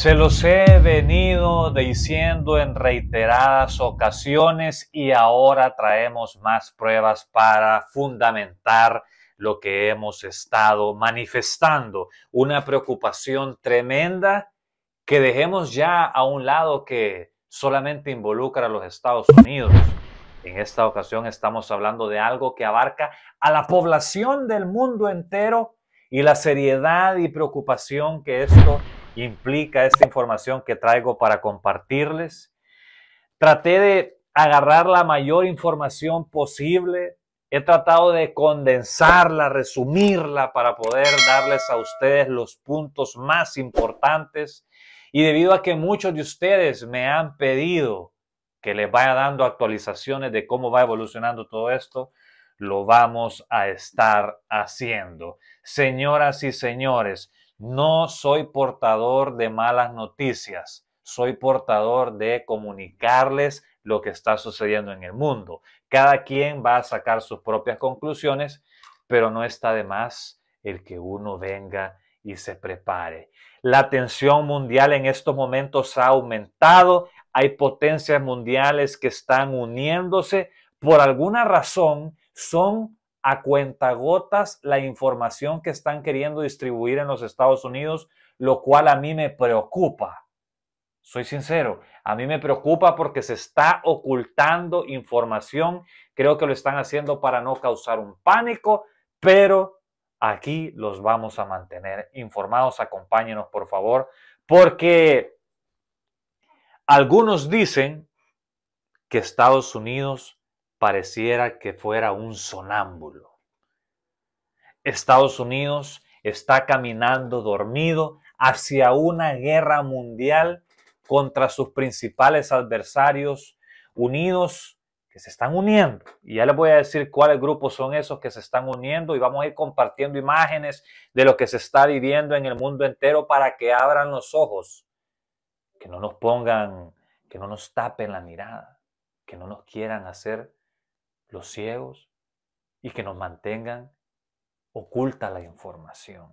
Se los he venido diciendo en reiteradas ocasiones y ahora traemos más pruebas para fundamentar lo que hemos estado manifestando. Una preocupación tremenda que dejemos ya a un lado que solamente involucra a los Estados Unidos. En esta ocasión estamos hablando de algo que abarca a la población del mundo entero y la seriedad y preocupación que esto implica esta información que traigo para compartirles. Traté de agarrar la mayor información posible. He tratado de condensarla, resumirla para poder darles a ustedes los puntos más importantes. Y debido a que muchos de ustedes me han pedido que les vaya dando actualizaciones de cómo va evolucionando todo esto, lo vamos a estar haciendo. Señoras y señores, no soy portador de malas noticias, soy portador de comunicarles lo que está sucediendo en el mundo. Cada quien va a sacar sus propias conclusiones, pero no está de más el que uno venga y se prepare. La tensión mundial en estos momentos ha aumentado, hay potencias mundiales que están uniéndose, por alguna razón son a cuentagotas la información que están queriendo distribuir en los Estados Unidos, lo cual a mí me preocupa. Soy sincero, a mí me preocupa porque se está ocultando información. Creo que lo están haciendo para no causar un pánico, pero aquí los vamos a mantener informados. Acompáñenos, por favor, porque algunos dicen que Estados Unidos pareciera que fuera un sonámbulo. Estados Unidos está caminando dormido hacia una guerra mundial contra sus principales adversarios unidos que se están uniendo. Y ya les voy a decir cuáles grupos son esos que se están uniendo y vamos a ir compartiendo imágenes de lo que se está viviendo en el mundo entero para que abran los ojos, que no nos pongan, que no nos tapen la mirada, que no nos quieran hacer los ciegos y que nos mantengan oculta la información.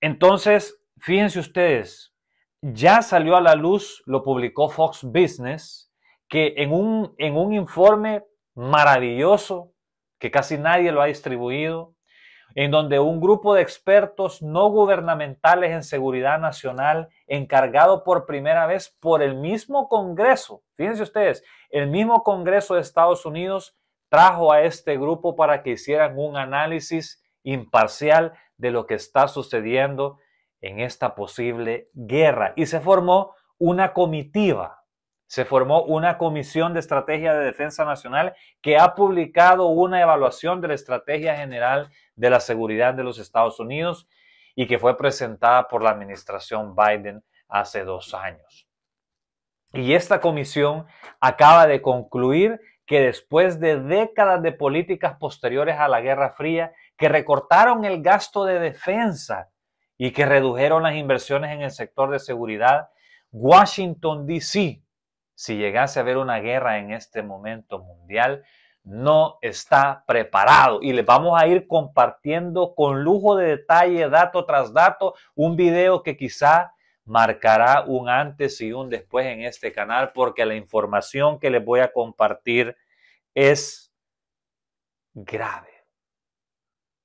Entonces, fíjense ustedes, ya salió a la luz, lo publicó Fox Business, que en un, en un informe maravilloso, que casi nadie lo ha distribuido, en donde un grupo de expertos no gubernamentales en seguridad nacional, encargado por primera vez por el mismo Congreso, fíjense ustedes, el mismo Congreso de Estados Unidos trajo a este grupo para que hicieran un análisis imparcial de lo que está sucediendo en esta posible guerra. Y se formó una comitiva se formó una comisión de estrategia de defensa nacional que ha publicado una evaluación de la estrategia general de la seguridad de los Estados Unidos y que fue presentada por la administración Biden hace dos años. Y esta comisión acaba de concluir que después de décadas de políticas posteriores a la Guerra Fría, que recortaron el gasto de defensa y que redujeron las inversiones en el sector de seguridad, Washington, D.C., si llegase a haber una guerra en este momento mundial, no está preparado. Y les vamos a ir compartiendo con lujo de detalle, dato tras dato, un video que quizá marcará un antes y un después en este canal, porque la información que les voy a compartir es grave.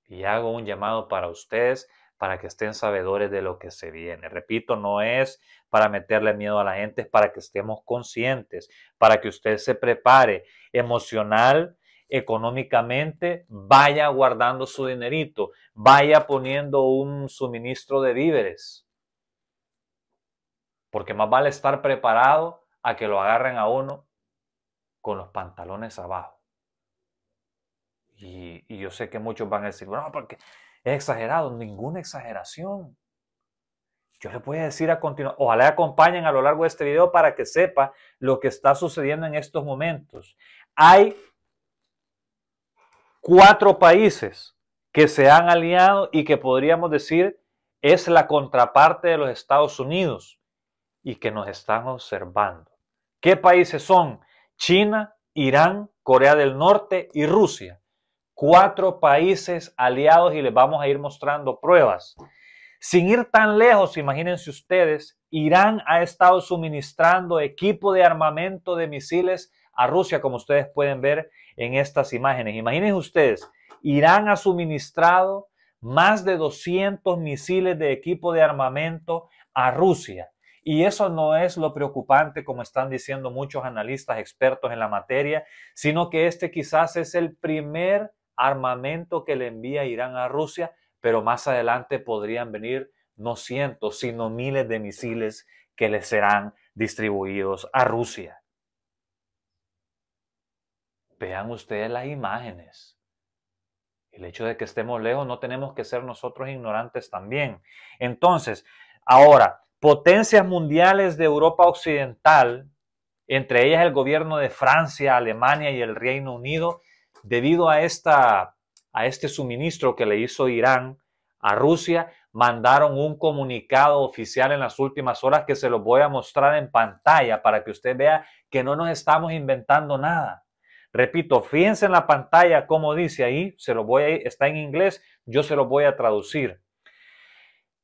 Y hago un llamado para ustedes para que estén sabedores de lo que se viene. Repito, no es para meterle miedo a la gente, es para que estemos conscientes, para que usted se prepare emocional, económicamente, vaya guardando su dinerito, vaya poniendo un suministro de víveres. Porque más vale estar preparado a que lo agarren a uno con los pantalones abajo. Y, yo sé que muchos van a decir, bueno, porque es exagerado, ninguna exageración. Yo le voy a decir a continuación, ojalá acompañen a lo largo de este video para que sepa lo que está sucediendo en estos momentos. Hay cuatro países que se han aliado y que podríamos decir es la contraparte de los Estados Unidos y que nos están observando. ¿Qué países son? China, Irán, Corea del Norte y Rusia cuatro países aliados y les vamos a ir mostrando pruebas. Sin ir tan lejos, imagínense ustedes, Irán ha estado suministrando equipo de armamento de misiles a Rusia, como ustedes pueden ver en estas imágenes. Imagínense ustedes, Irán ha suministrado más de 200 misiles de equipo de armamento a Rusia. Y eso no es lo preocupante, como están diciendo muchos analistas expertos en la materia, sino que este quizás es el primer armamento que le envía Irán a Rusia, pero más adelante podrían venir no cientos, sino miles de misiles que le serán distribuidos a Rusia. Vean ustedes las imágenes. El hecho de que estemos lejos no tenemos que ser nosotros ignorantes también. Entonces, ahora, potencias mundiales de Europa Occidental, entre ellas el gobierno de Francia, Alemania y el Reino Unido, debido a, esta, a este suministro que le hizo Irán a Rusia, mandaron un comunicado oficial en las últimas horas que se los voy a mostrar en pantalla para que usted vea que no nos estamos inventando nada. Repito, fíjense en la pantalla cómo dice ahí, se lo voy está en inglés, yo se lo voy a traducir.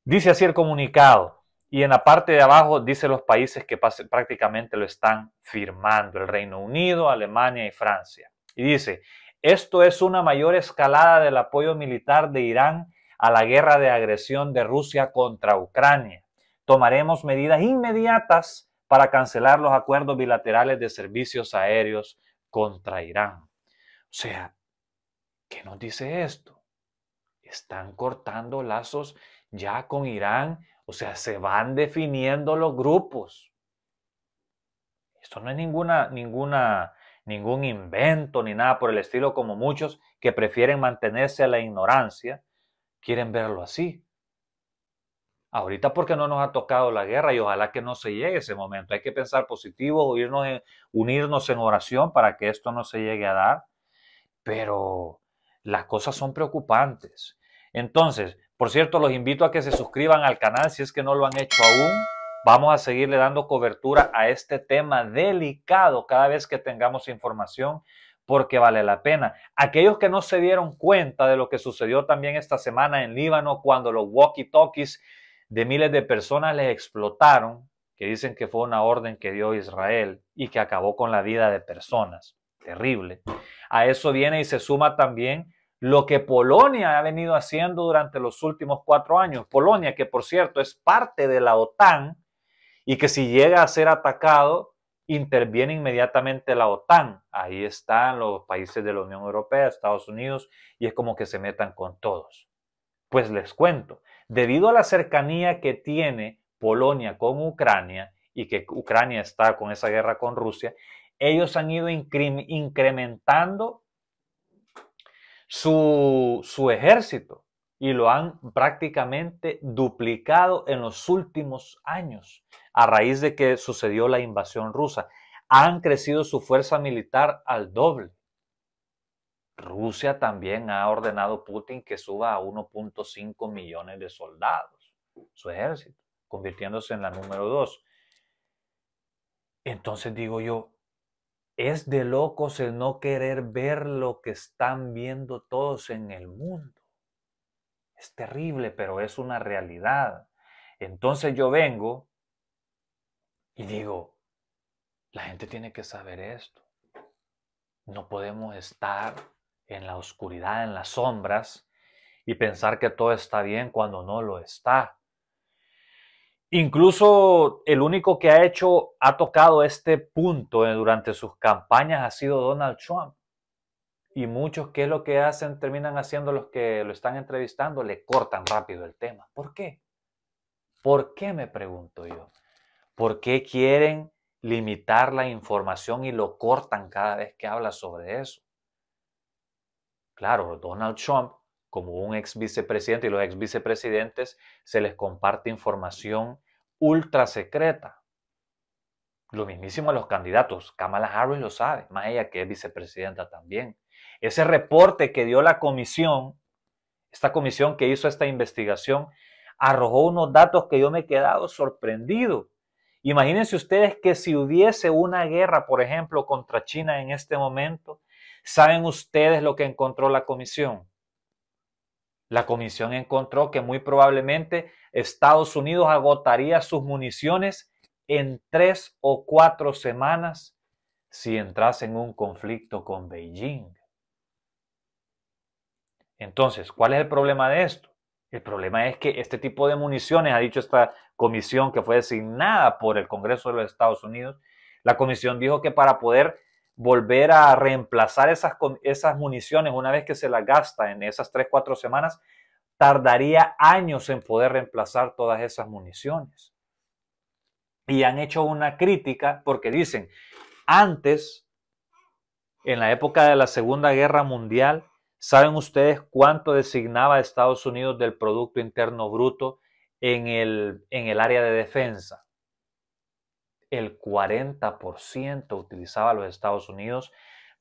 Dice así el comunicado y en la parte de abajo dice los países que prácticamente lo están firmando, el Reino Unido, Alemania y Francia. Y dice, esto es una mayor escalada del apoyo militar de Irán a la guerra de agresión de Rusia contra Ucrania. Tomaremos medidas inmediatas para cancelar los acuerdos bilaterales de servicios aéreos contra Irán. O sea, ¿qué nos dice esto? Están cortando lazos ya con Irán, o sea, se van definiendo los grupos. Esto no es ninguna, ninguna ningún invento ni nada por el estilo, como muchos que prefieren mantenerse a la ignorancia, quieren verlo así. Ahorita porque no nos ha tocado la guerra y ojalá que no se llegue ese momento. Hay que pensar positivo, unirnos en oración para que esto no se llegue a dar. Pero las cosas son preocupantes. Entonces, por cierto, los invito a que se suscriban al canal si es que no lo han hecho aún. Vamos a seguirle dando cobertura a este tema delicado cada vez que tengamos información porque vale la pena. Aquellos que no se dieron cuenta de lo que sucedió también esta semana en Líbano cuando los walkie-talkies de miles de personas les explotaron, que dicen que fue una orden que dio Israel y que acabó con la vida de personas. Terrible. A eso viene y se suma también lo que Polonia ha venido haciendo durante los últimos cuatro años. Polonia, que por cierto es parte de la OTAN, y que si llega a ser atacado, interviene inmediatamente la OTAN. Ahí están los países de la Unión Europea, Estados Unidos, y es como que se metan con todos. Pues les cuento, debido a la cercanía que tiene Polonia con Ucrania y que Ucrania está con esa guerra con Rusia, ellos han ido incrementando su, su ejército y lo han prácticamente duplicado en los últimos años a raíz de que sucedió la invasión rusa. Han crecido su fuerza militar al doble. Rusia también ha ordenado Putin que suba a 1.5 millones de soldados, su ejército, convirtiéndose en la número 2. Entonces digo yo, es de locos el no querer ver lo que están viendo todos en el mundo. Es terrible, pero es una realidad. Entonces yo vengo y digo, la gente tiene que saber esto. No podemos estar en la oscuridad, en las sombras, y pensar que todo está bien cuando no lo está. Incluso el único que ha hecho, ha tocado este punto eh, durante sus campañas ha sido Donald Trump. Y muchos, ¿qué es lo que hacen? Terminan haciendo los que lo están entrevistando, le cortan rápido el tema. ¿Por qué? ¿Por qué me pregunto yo? ¿Por qué quieren limitar la información y lo cortan cada vez que habla sobre eso? Claro, Donald Trump, como un ex vicepresidente y los ex vicepresidentes, se les comparte información ultra secreta. Lo mismísimo a los candidatos. Kamala Harris lo sabe, más ella que es vicepresidenta también. Ese reporte que dio la comisión, esta comisión que hizo esta investigación, arrojó unos datos que yo me he quedado sorprendido. Imagínense ustedes que si hubiese una guerra, por ejemplo, contra China en este momento, ¿saben ustedes lo que encontró la comisión? La comisión encontró que muy probablemente Estados Unidos agotaría sus municiones en tres o cuatro semanas si entras en un conflicto con Beijing. Entonces, ¿cuál es el problema de esto? El problema es que este tipo de municiones, ha dicho esta comisión que fue designada por el Congreso de los Estados Unidos, la comisión dijo que para poder volver a reemplazar esas, esas municiones una vez que se las gasta en esas tres cuatro semanas, tardaría años en poder reemplazar todas esas municiones y han hecho una crítica porque dicen, antes, en la época de la Segunda Guerra Mundial, ¿saben ustedes cuánto designaba Estados Unidos del Producto Interno Bruto en el, área de defensa? El 40% utilizaba los Estados Unidos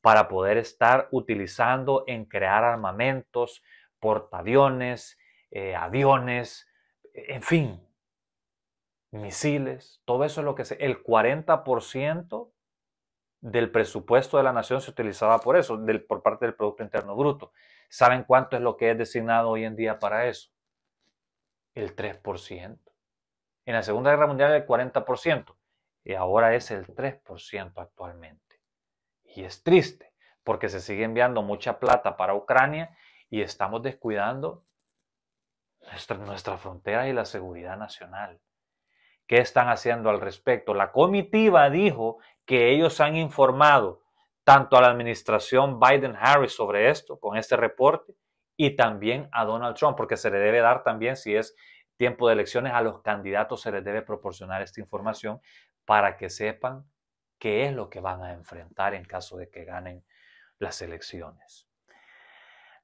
para poder estar utilizando en crear armamentos, portaaviones, eh, aviones, en fin, misiles, todo eso es lo que se... El 40% del presupuesto de la nación se utilizaba por eso, por parte del Producto Interno Bruto. ¿Saben cuánto es lo que es designado hoy en día para eso? El 3%. En la Segunda Guerra Mundial el 40% y ahora es el 3% actualmente. Y es triste porque se sigue enviando mucha plata para Ucrania y estamos descuidando nuestra, nuestras fronteras y la seguridad nacional. ¿Qué están haciendo al respecto? La comitiva dijo que ellos han informado tanto a la administración Biden-Harris sobre esto, con este reporte, y también a Donald Trump, porque se le debe dar también, si es tiempo de elecciones, a los candidatos se les debe proporcionar esta información para que sepan qué es lo que van a enfrentar en caso de que ganen las elecciones.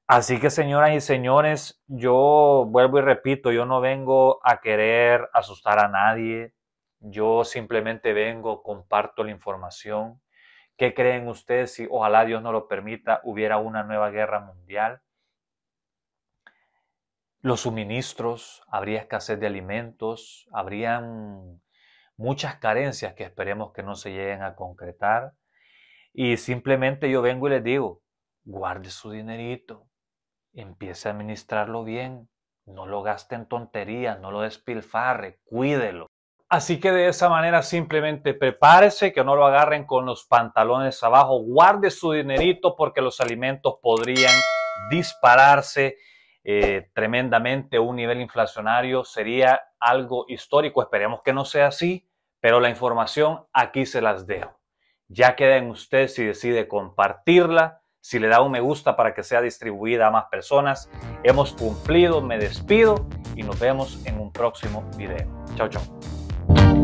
Así que señoras y señores, yo vuelvo y repito, yo no vengo a querer asustar a nadie, yo simplemente vengo, comparto la información. ¿Qué creen ustedes si ojalá Dios no lo permita, hubiera una nueva guerra mundial? Los suministros, habría escasez de alimentos, habrían muchas carencias que esperemos que no se lleguen a concretar. Y simplemente yo vengo y les digo, guarde su dinerito, empiece a administrarlo bien, no lo gaste en tonterías, no lo despilfarre, cuídelo. Así que de esa manera simplemente prepárese, que no lo agarren con los pantalones abajo, guarde su dinerito porque los alimentos podrían dispararse eh, tremendamente, un nivel inflacionario sería algo histórico, esperemos que no sea así, pero la información aquí se las dejo. Ya queda en usted si decide compartirla, si le da un me gusta para que sea distribuida a más personas. Hemos cumplido, me despido y nos vemos en un próximo video. Chao, chao.